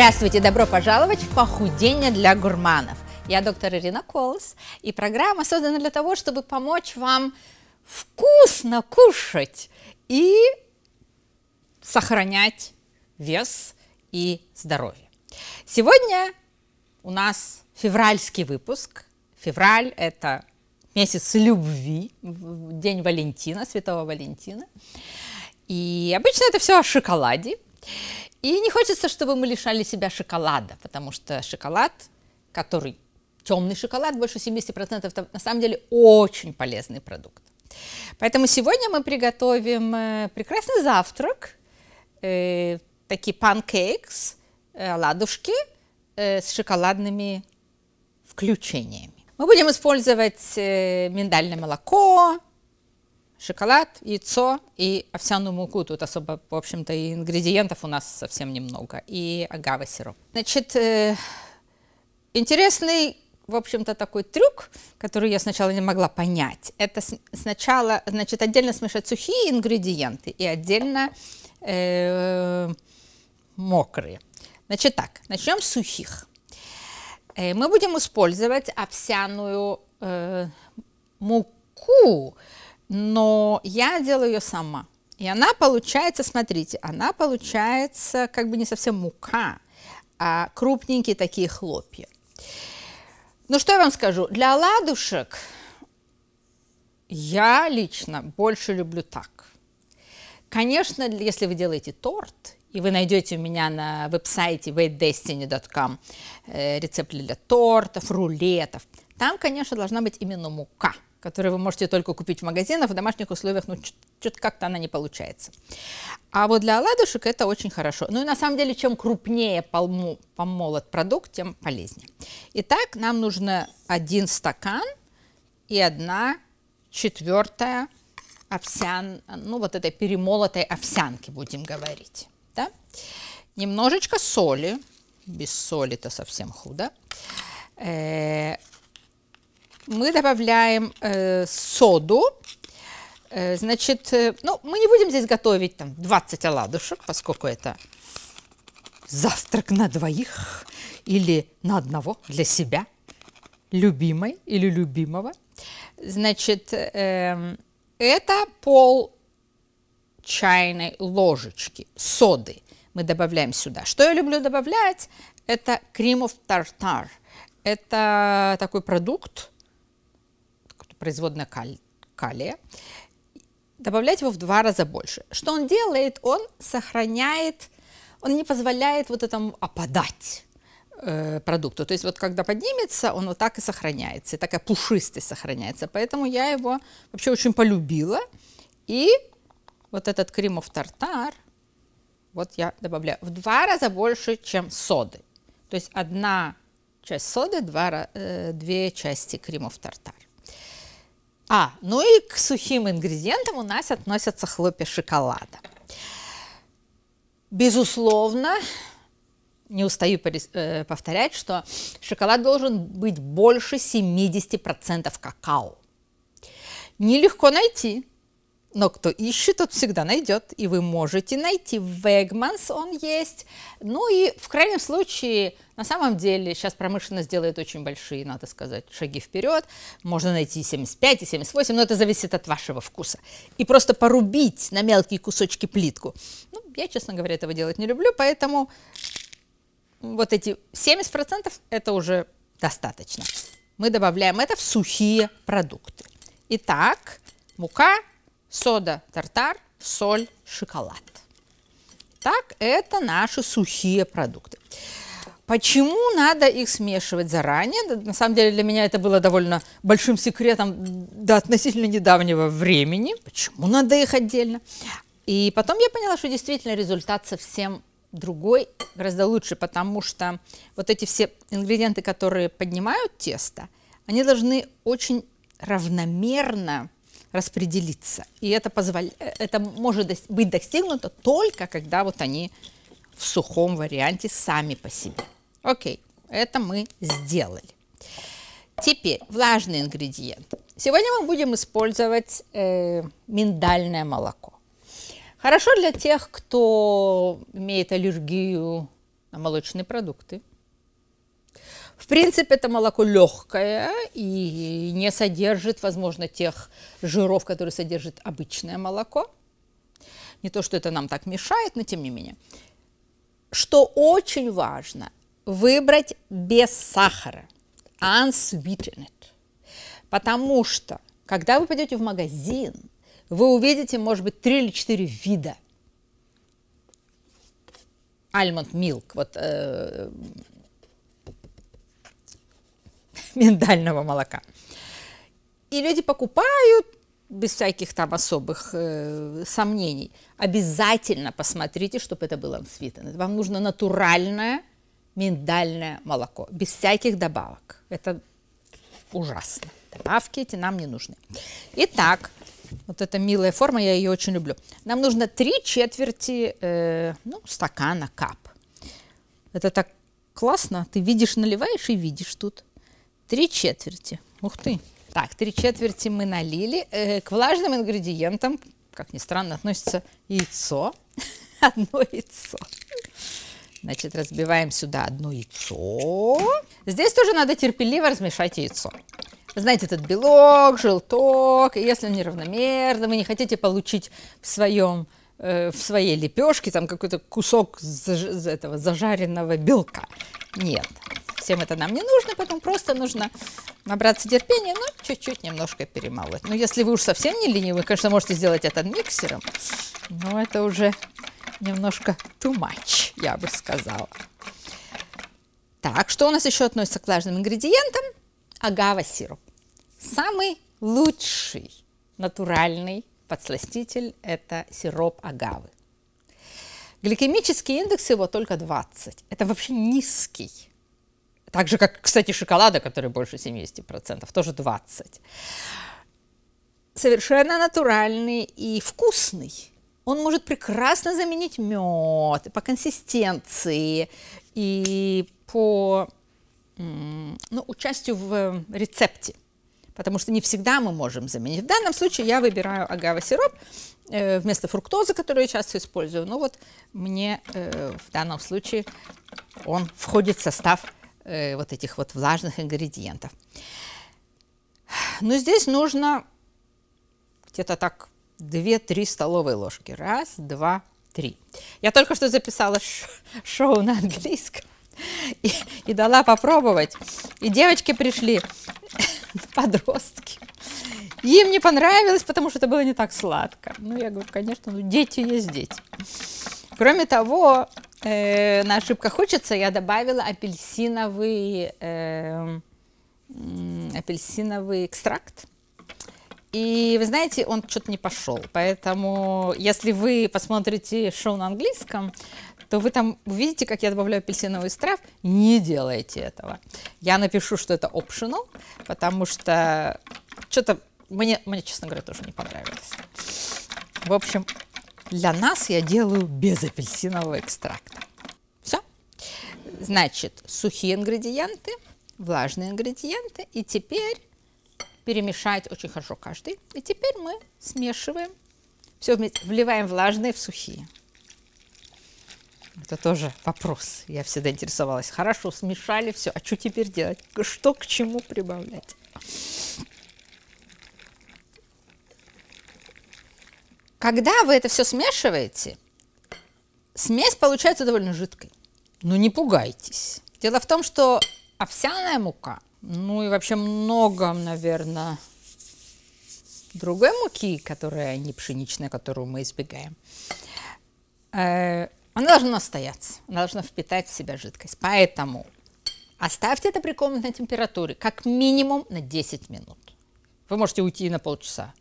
Здравствуйте, добро пожаловать в «Похудение для гурманов». Я доктор Ирина Колос, и программа создана для того, чтобы помочь вам вкусно кушать и сохранять вес и здоровье. Сегодня у нас февральский выпуск. Февраль – это месяц любви, день Валентина, Святого Валентина. И обычно это все о шоколаде. И не хочется, чтобы мы лишали себя шоколада, потому что шоколад, который темный шоколад, больше 70% на самом деле очень полезный продукт. Поэтому сегодня мы приготовим э, прекрасный завтрак, э, такие панкейкс, э, ладушки э, с шоколадными включениями. Мы будем использовать э, миндальное молоко, шоколад, яйцо и овсяную муку. Тут особо, в общем-то, и ингредиентов у нас совсем немного. И агава сироп. Значит, э, интересный, в общем-то, такой трюк, который я сначала не могла понять. Это сначала, значит, отдельно смешать сухие ингредиенты и отдельно э, мокрые. Значит так, начнем с сухих. Э, мы будем использовать овсяную э, муку, но я делаю ее сама. И она получается, смотрите, она получается как бы не совсем мука, а крупненькие такие хлопья. Ну что я вам скажу, для оладушек я лично больше люблю так. Конечно, если вы делаете торт, и вы найдете у меня на веб-сайте weightdestiny.com э, рецепты для тортов, рулетов, там, конечно, должна быть именно мука – которую вы можете только купить в магазинах, в домашних условиях, ну, что-то как-то она не получается. А вот для оладушек это очень хорошо. Ну и на самом деле, чем крупнее помолот продукт, тем полезнее. Итак, нам нужно один стакан и одна четвертая овсян, ну вот этой перемолотой овсянки, будем говорить. Да? Немножечко соли, без соли-то совсем худо. Э, мы добавляем э, соду. Э, значит, э, ну, мы не будем здесь готовить там 20 оладушек, поскольку это завтрак на двоих или на одного для себя, любимой или любимого. Значит, э, это пол чайной ложечки соды. Мы добавляем сюда. Что я люблю добавлять? Это кремов тартар. Это такой продукт, производная каль, калия, добавлять его в два раза больше. Что он делает? Он сохраняет, он не позволяет вот этому опадать э, продукту. То есть вот когда поднимется, он вот так и сохраняется, и такая пушистость сохраняется. Поэтому я его вообще очень полюбила. И вот этот кремов тартар, вот я добавляю в два раза больше, чем соды. То есть одна часть соды, два, э, две части кремов тартар. А, ну и к сухим ингредиентам у нас относятся хлопья шоколада. Безусловно, не устаю э, повторять, что шоколад должен быть больше 70% какао. Нелегко найти. Но кто ищет, тот всегда найдет, и вы можете найти. Вегманс он есть. Ну и в крайнем случае, на самом деле, сейчас промышленность делает очень большие, надо сказать, шаги вперед. Можно найти 75 и 78, но это зависит от вашего вкуса. И просто порубить на мелкие кусочки плитку. Ну, я, честно говоря, этого делать не люблю, поэтому вот эти 70% это уже достаточно. Мы добавляем это в сухие продукты. Итак, мука сода тартар, соль, шоколад. Так, это наши сухие продукты. Почему надо их смешивать заранее? На самом деле для меня это было довольно большим секретом до относительно недавнего времени. Почему надо их отдельно? И потом я поняла, что действительно результат совсем другой, гораздо лучше, потому что вот эти все ингредиенты, которые поднимают тесто, они должны очень равномерно распределиться. И это, позволя... Э, это может быть достигнуто только когда вот они в сухом варианте сами по себе. Окей, это мы сделали. Теперь влажный ингредиент. Сегодня мы будем использовать э, миндальное молоко. Хорошо для тех, кто имеет аллергию на молочные продукты, в принципе, это молоко легкое и не содержит, возможно, тех жиров, которые содержит обычное молоко. Не то, что это нам так мешает, но тем не менее. Что очень важно, выбрать без сахара, unsweetened. Потому что, когда вы пойдете в магазин, вы увидите, может быть, три или четыре вида Almond Milk, вот э, миндального молока. И люди покупают без всяких там особых э, сомнений. Обязательно посмотрите, чтобы это было ансвитен. Вам нужно натуральное миндальное молоко, без всяких добавок. Это ужасно. Добавки эти нам не нужны. Итак, вот эта милая форма, я ее очень люблю. Нам нужно три четверти э, ну, стакана кап. Это так классно. Ты видишь, наливаешь и видишь тут. Три четверти. Ух ты. Так, три четверти мы налили. Э, к влажным ингредиентам, как ни странно, относится яйцо. Одно яйцо. Значит, разбиваем сюда одно яйцо. Здесь тоже надо терпеливо размешать яйцо. знаете, этот белок, желток, если он неравномерно, вы не хотите получить в своем э, в своей лепешке там какой-то кусок заж, этого зажаренного белка. Нет, совсем это нам не нужно, поэтому просто нужно набраться терпения, но ну, чуть-чуть немножко перемолоть. Но ну, если вы уж совсем не ленивы, конечно, можете сделать это миксером, но это уже немножко too much, я бы сказала. Так, что у нас еще относится к влажным ингредиентам? Агава сироп. Самый лучший натуральный подсластитель – это сироп агавы. Гликемический индекс его только 20. Это вообще низкий так же, как, кстати, шоколада, который больше 70%, тоже 20. Совершенно натуральный и вкусный. Он может прекрасно заменить мед по консистенции и по ну, участию в э, рецепте, потому что не всегда мы можем заменить. В данном случае я выбираю агава-сироп э, вместо фруктозы, которую я часто использую. Ну вот мне э, в данном случае он входит в состав Э, вот этих вот влажных ингредиентов. Но ну, здесь нужно где-то так 2-3 столовые ложки. Раз, два, три. Я только что записала шоу на английском и, и дала попробовать. И девочки пришли, подростки. Им не понравилось, потому что это было не так сладко. Ну, я говорю, конечно, ну, дети есть дети. Кроме того, э, на ошибка хочется, я добавила апельсиновый, э, апельсиновый экстракт. И вы знаете, он что-то не пошел. Поэтому, если вы посмотрите шоу на английском, то вы там увидите, как я добавляю апельсиновый страв. Не делайте этого. Я напишу, что это optional, потому что что-то мне, мне, честно говоря, тоже не понравилось. В общем, для нас я делаю без апельсинового экстракта. Все. Значит, сухие ингредиенты, влажные ингредиенты. И теперь перемешать очень хорошо каждый. И теперь мы смешиваем. Все вместе. Вливаем влажные в сухие. Это тоже вопрос. Я всегда интересовалась. Хорошо, смешали все. А что теперь делать? Что к чему прибавлять? Когда вы это все смешиваете, смесь получается довольно жидкой. Но ну, не пугайтесь. Дело в том, что овсяная мука, ну и вообще много, наверное, другой муки, которая не пшеничная, которую мы избегаем, э, она должна настояться, она должна впитать в себя жидкость. Поэтому оставьте это при комнатной температуре как минимум на 10 минут. Вы можете уйти на полчаса,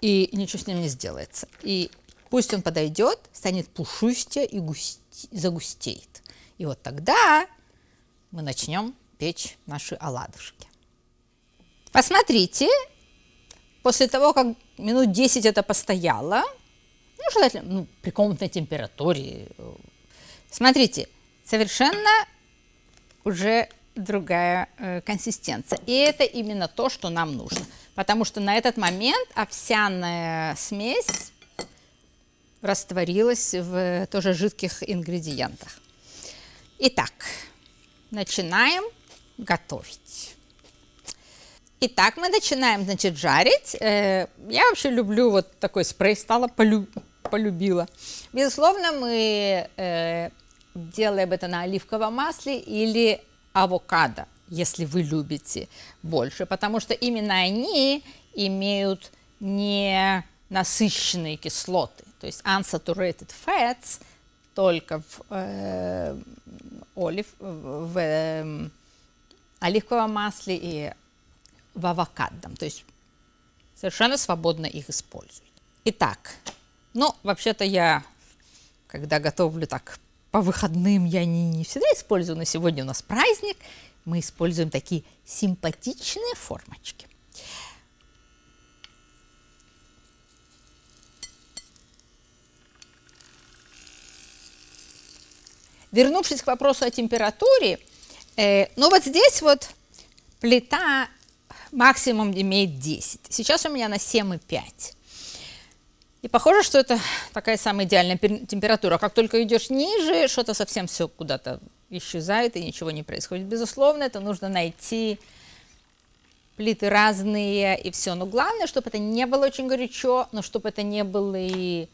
и ничего с ним не сделается. И пусть он подойдет, станет пушистее и густи, загустеет. И вот тогда мы начнем печь наши оладушки. Посмотрите, после того, как минут 10 это постояло, ну, желательно, ну, при комнатной температуре, э, смотрите, совершенно уже другая э, консистенция. И это именно то, что нам нужно потому что на этот момент овсяная смесь растворилась в тоже жидких ингредиентах. Итак, начинаем готовить. Итак, мы начинаем, значит, жарить. Э, я вообще люблю вот такой спрей стала, полю, полюбила. Безусловно, мы э, делаем это на оливковом масле или авокадо если вы любите больше, потому что именно они имеют не насыщенные кислоты, то есть unsaturated fats только в, э, олив, в э, оливковом масле и в авокадо, то есть совершенно свободно их используют. Итак, ну, вообще-то я, когда готовлю так по выходным, я не, не всегда использую, но сегодня у нас праздник – мы используем такие симпатичные формочки. Вернувшись к вопросу о температуре, э, ну вот здесь вот плита максимум имеет 10. Сейчас у меня на 7,5. И похоже, что это такая самая идеальная температура. Как только идешь ниже, что-то совсем все куда-то исчезает и ничего не происходит. Безусловно, это нужно найти плиты разные и все. Но главное, чтобы это не было очень горячо, но чтобы это не было и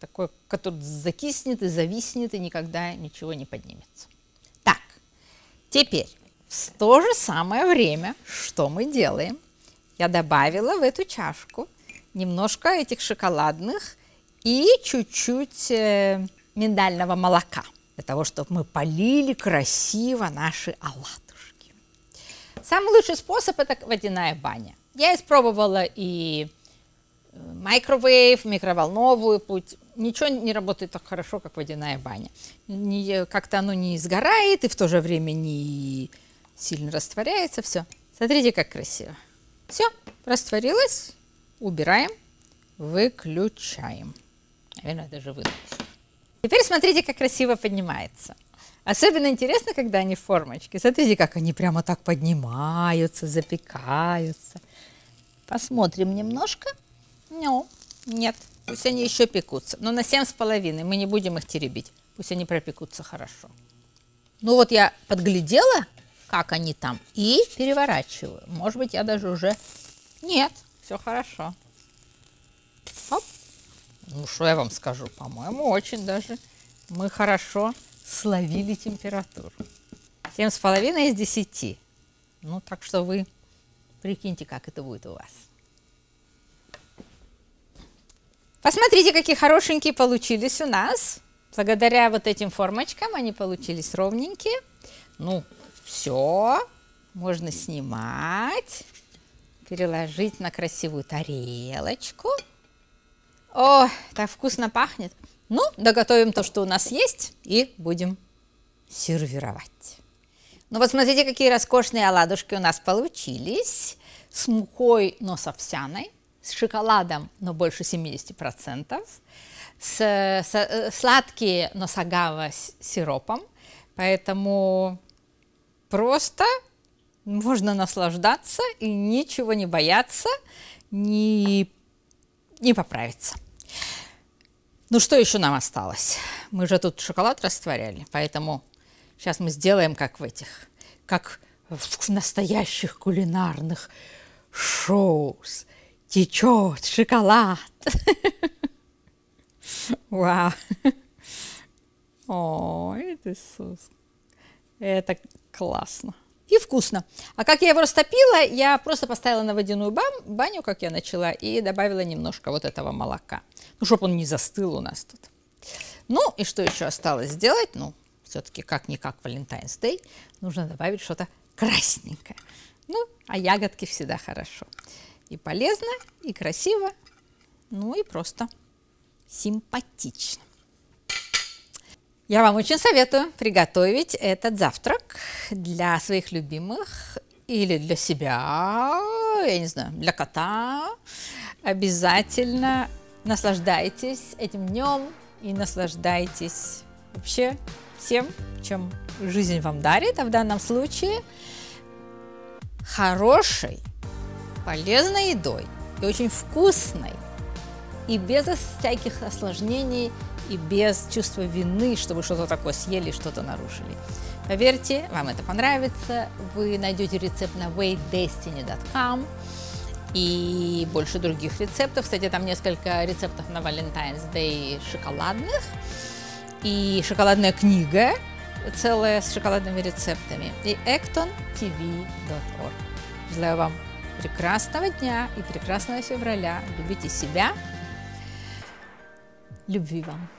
такое, который закиснет и зависнет и никогда ничего не поднимется. Так, теперь в то же самое время, что мы делаем, я добавила в эту чашку немножко этих шоколадных и чуть-чуть э, миндального молока – для того, чтобы мы полили красиво наши оладушки. Самый лучший способ – это водяная баня. Я испробовала и э, микровейв, микроволновую путь. Ничего не работает так хорошо, как водяная баня. Как-то оно не сгорает и в то же время не сильно растворяется. Все. Смотрите, как красиво. Все, растворилось. Убираем, выключаем. Наверное, даже выносим. Теперь смотрите, как красиво поднимается. Особенно интересно, когда они в формочке. Смотрите, как они прямо так поднимаются, запекаются. Посмотрим немножко. Ну, нет, пусть они еще пекутся. Но на семь с половиной мы не будем их теребить. Пусть они пропекутся хорошо. Ну вот я подглядела, как они там, и переворачиваю. Может быть, я даже уже... Нет, все хорошо. Ну, что я вам скажу, по-моему, очень даже мы хорошо словили температуру. Семь с половиной из десяти. Ну, так что вы прикиньте, как это будет у вас. Посмотрите, какие хорошенькие получились у нас. Благодаря вот этим формочкам они получились ровненькие. Ну, все, можно снимать, переложить на красивую тарелочку. О, так вкусно пахнет. Ну, доготовим то, что у нас есть, и будем сервировать. Ну вот смотрите, какие роскошные оладушки у нас получились. С мукой, но с овсяной. С шоколадом, но больше 70%. С, с, э, сладкие, но с агава с сиропом. Поэтому просто можно наслаждаться и ничего не бояться, не, не поправиться. Ну что еще нам осталось? Мы же тут шоколад растворяли, поэтому сейчас мы сделаем как в этих, как в настоящих кулинарных шоу. Течет шоколад. Вау. О, Иисус. Это классно и вкусно. А как я его растопила, я просто поставила на водяную бам, баню, как я начала, и добавила немножко вот этого молока. Ну, чтобы он не застыл у нас тут. Ну, и что еще осталось сделать? Ну, все-таки как-никак Валентайнс Дэй. Нужно добавить что-то красненькое. Ну, а ягодки всегда хорошо. И полезно, и красиво, ну и просто симпатично. Я вам очень советую приготовить этот завтрак для своих любимых или для себя, я не знаю, для кота. Обязательно наслаждайтесь этим днем и наслаждайтесь вообще всем, чем жизнь вам дарит, а в данном случае хорошей, полезной едой и очень вкусной и без всяких осложнений – и без чувства вины, что вы что-то такое съели, что-то нарушили. Поверьте, вам это понравится. Вы найдете рецепт на weightdestiny.com и больше других рецептов. Кстати, там несколько рецептов на Valentine's Day шоколадных и шоколадная книга целая с шоколадными рецептами и acton.tv.org. Желаю вам прекрасного дня и прекрасного февраля. Любите себя. Любви вам.